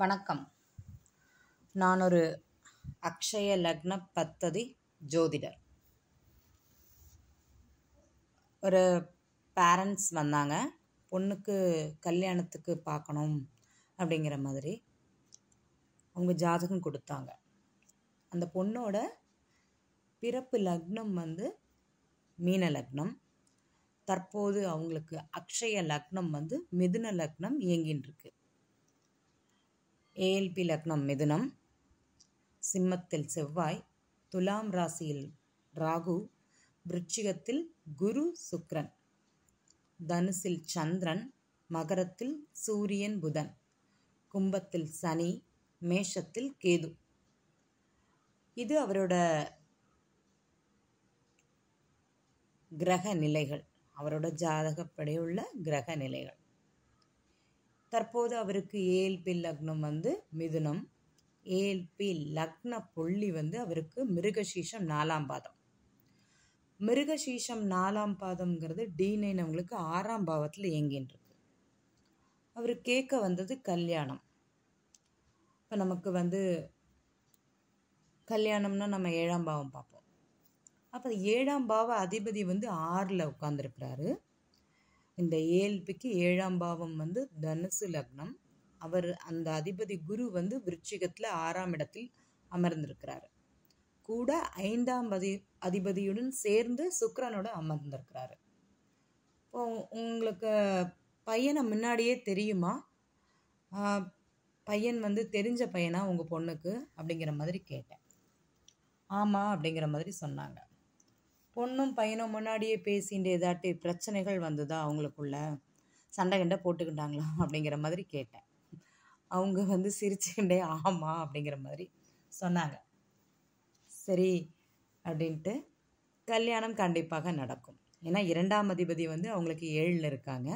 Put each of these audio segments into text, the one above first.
வணக்கம் நான் ஒரு அக்ஷய லக்ன பத்ததி ஜோதிடர் ஒரு பேரண்ட்ஸ் வந்தாங்க பொண்ணுக்கு கல்யாணத்துக்கு பார்க்கணும் அப்படிங்கிற மாதிரி அவங்க ஜாதகம் கொடுத்தாங்க அந்த பொண்ணோட பிறப்பு லக்னம் வந்து மீன லக்னம் தற்போது அவங்களுக்கு அக்ஷய லக்னம் வந்து மிதுன லக்னம் இயங்கின்னு இருக்கு ஏஎல்பி லக்னம் மிதுனம் சிம்மத்தில் செவ்வாய் துலாம் ராசியில் ராகு விருச்சிகத்தில் குரு சுக்ரன் தனுசில் சந்திரன் மகரத்தில் சூரியன் புதன் கும்பத்தில் சனி மேஷத்தில் கேது இது அவரோட கிரக நிலைகள் அவரோட ஜாதகப்படையுள்ள கிரக நிலைகள் தற்போது அவருக்கு ஏல்பி லக்னம் வந்து மிதுனம் ஏல்பி லக்ன புள்ளி வந்து அவருக்கு மிருகசீஷம் நாலாம் பாதம் மிருகசீஷம் நாலாம் பாதம்ங்கிறது டி நைன் அவங்களுக்கு ஆறாம் பாவத்தில் இயங்கின்னு அவர் கேட்க வந்தது கல்யாணம் இப்போ நமக்கு வந்து கல்யாணம்னா நம்ம ஏழாம் பாவம் பார்ப்போம் அப்போ ஏழாம் பாவ அதிபதி வந்து ஆறில் உட்காந்துருக்கிறாரு இந்த ஏழ்பிக்கு ஏழாம் பாவம் வந்து தனுசு லக்னம் அவர் அந்த அதிபதி குரு வந்து விருச்சிகத்தில் ஆறாம் இடத்தில் அமர்ந்திருக்கிறார் கூட ஐந்தாம் அதி அதிபதியுடன் சேர்ந்து சுக்கரனோட அமர்ந்திருக்கிறாரு இப்போ உங்களுக்கு பையனை முன்னாடியே தெரியுமா பையன் வந்து தெரிஞ்ச பையனா உங்கள் பொண்ணுக்கு அப்படிங்கிற மாதிரி கேட்டேன் ஆமாம் அப்படிங்கிற மாதிரி சொன்னாங்க பொண்ணும் பையனும் முன்னாடியே பேசிட்டு ஏதாட்டி பிரச்சனைகள் வந்ததா அவங்களுக்குள்ள சண்டை கண்டை போட்டுக்கிட்டாங்களா அப்படிங்கிற மாதிரி கேட்டேன் அவங்க வந்து சிரிச்சுக்கிட்டே ஆமாம் அப்படிங்கிற மாதிரி சொன்னாங்க சரி அப்படின்ட்டு கல்யாணம் கண்டிப்பாக நடக்கும் ஏன்னா இரண்டாம் அதிபதி வந்து அவங்களுக்கு ஏழில் இருக்காங்க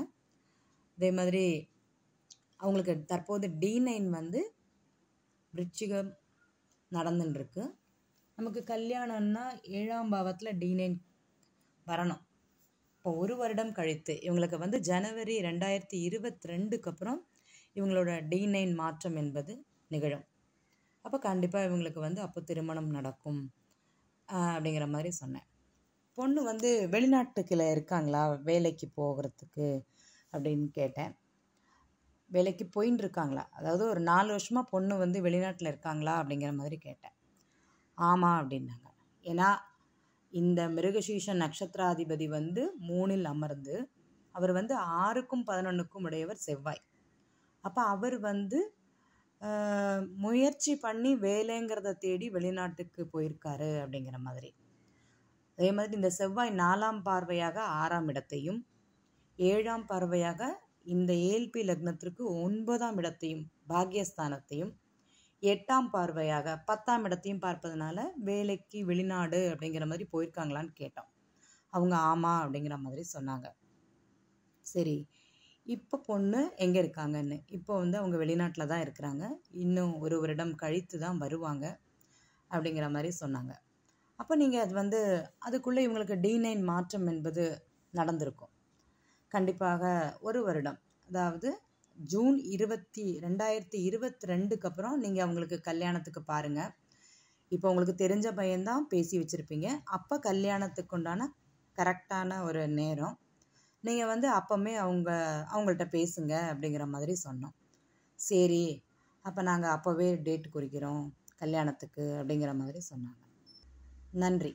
அதே மாதிரி அவங்களுக்கு தற்போது டி நைன் வந்து விருச்சிகம் நடந்துட்டுருக்கு நமக்கு கல்யாணம்னா ஏழாம் பாவத்தில் டீனைன் வரணும் இப்போ ஒரு வருடம் கழித்து இவங்களுக்கு வந்து ஜனவரி ரெண்டாயிரத்தி இருபத்தி ரெண்டுக்கு அப்புறம் இவங்களோட டீனைன் மாற்றம் என்பது நிகழும் அப்போ கண்டிப்பாக இவங்களுக்கு வந்து அப்போ திருமணம் நடக்கும் அப்படிங்கிற மாதிரி சொன்னேன் பொண்ணு வந்து வெளிநாட்டுக்கில் இருக்காங்களா வேலைக்கு போகிறதுக்கு அப்படின்னு கேட்டேன் வேலைக்கு போயின்னு இருக்காங்களா அதாவது ஒரு நாலு வருஷமாக பொண்ணு வந்து வெளிநாட்டில் இருக்காங்களா அப்படிங்கிற மாதிரி கேட்டேன் ஆமாம் அப்படின்னாங்க ஏன்னா இந்த மிருகசீஷ நட்சத்திராதிபதி வந்து மூணில் அமர்ந்து அவர் வந்து ஆறுக்கும் பதினொன்றுக்கும் உடையவர் செவ்வாய் அப்போ அவர் வந்து முயற்சி பண்ணி வேலைங்கிறத தேடி வெளிநாட்டுக்கு போயிருக்காரு அப்படிங்கிற மாதிரி அதே மாதிரி இந்த செவ்வாய் நாலாம் பார்வையாக ஆறாம் இடத்தையும் ஏழாம் பார்வையாக இந்த ஏல்பி லக்னத்திற்கு ஒன்பதாம் இடத்தையும் பாக்யஸ்தானத்தையும் எட்டாம் பார்வையாக பத்தாம் இடத்தையும் பார்ப்பதுனால வேலைக்கு வெளிநாடு அப்படிங்கிற மாதிரி போயிருக்காங்களான்னு கேட்டோம் அவங்க ஆமாம் அப்படிங்கிற மாதிரி சொன்னாங்க சரி இப்போ பொண்ணு எங்கே இருக்காங்கன்னு இப்போ வந்து அவங்க வெளிநாட்டில் தான் இருக்கிறாங்க இன்னும் ஒரு வருடம் கழித்து தான் வருவாங்க அப்படிங்கிற மாதிரி சொன்னாங்க அப்போ நீங்கள் அது வந்து அதுக்குள்ளே இவங்களுக்கு டி நைன் மாற்றம் என்பது நடந்திருக்கும் கண்டிப்பாக ஒரு வருடம் அதாவது ஜூன் இருபத்தி ரெண்டாயிரத்தி இருபத்தி ரெண்டுக்கு அப்புறம் நீங்கள் அவங்களுக்கு கல்யாணத்துக்கு பாருங்கள் இப்போ உங்களுக்கு தெரிஞ்ச பையன்தான் பேசி வச்சுருப்பீங்க அப்போ கல்யாணத்துக்கு உண்டான கரெக்டான ஒரு நேரம் நீங்கள் வந்து அப்போமே அவங்க அவங்கள்ட்ட பேசுங்க அப்படிங்கிற மாதிரி சொன்னோம் சரி அப்போ நாங்கள் அப்போவே டேட் குறிக்கிறோம் கல்யாணத்துக்கு அப்படிங்கிற மாதிரி சொன்னாங்க நன்றி